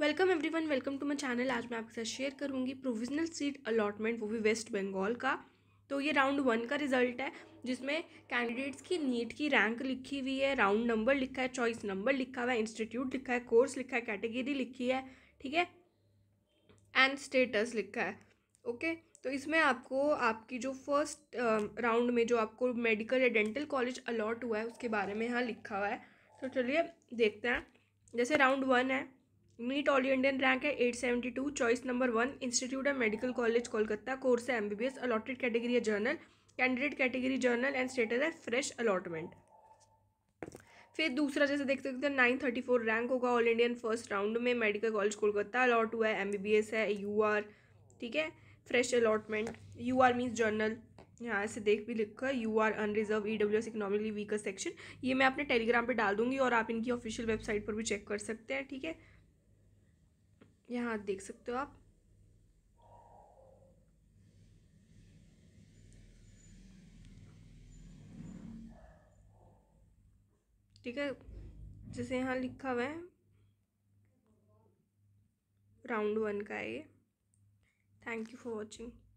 Welcome everyone welcome to my channel आज मैं आपके साथ शेयर करूंगी प्रोविजनल सीट अलॉटमेंट वो भी वेस्ट बंगाल का तो ये राउंड वन का रिजल्ट है जिसमें कैंडिडेट्स की नीट की रैंक लिखी हुई है राउंड नंबर लिखा है चॉइस नंबर लिखा हुआ है इंस्टीट्यूट लिखा है कोर्स लिखा है कैटेगरी लिखी है ठीक है एंड स्टेटस लिखा है ओके तो इसमें आपको आपकी जो फर्स्ट राउंड में जो आपको मेडिकल या डेंटल कॉलेज अलॉट हुआ है उसके बारे में यहाँ लिखा हुआ है तो चलिए देखते हैं जैसे राउंड वन है मीट ऑल इंडियन रैंक है 872 choice number one institute of medical college Kolkata course है एमबीबीएस अलॉटेड कैटेगरी है general candidate category general and status है फ्रेश अलॉटमेंट फिर दूसरा जैसे देख सकते हैं नाइन थर्टी फोर रैंक होगा ऑल इंडियन फर्स्ट राउंड में मेडिकल कॉलेज कोलकाता अलॉट हुआ है एम बी बी एस है यू आर ठीक है fresh allotment you are means general यहाँ से देख भी लिखा U R unreserved E W S economically weaker section ये मैं अपने टेलीग्राम पर डाल दूंगी और आप इनकी ऑफिशियल वेबसाइट पर भी चेक कर सकते हैं ठीक है थीके? यहाँ देख सकते हो आप ठीक है जैसे यहाँ लिखा हुआ है राउंड वन का है ये थैंक यू फॉर वॉचिंग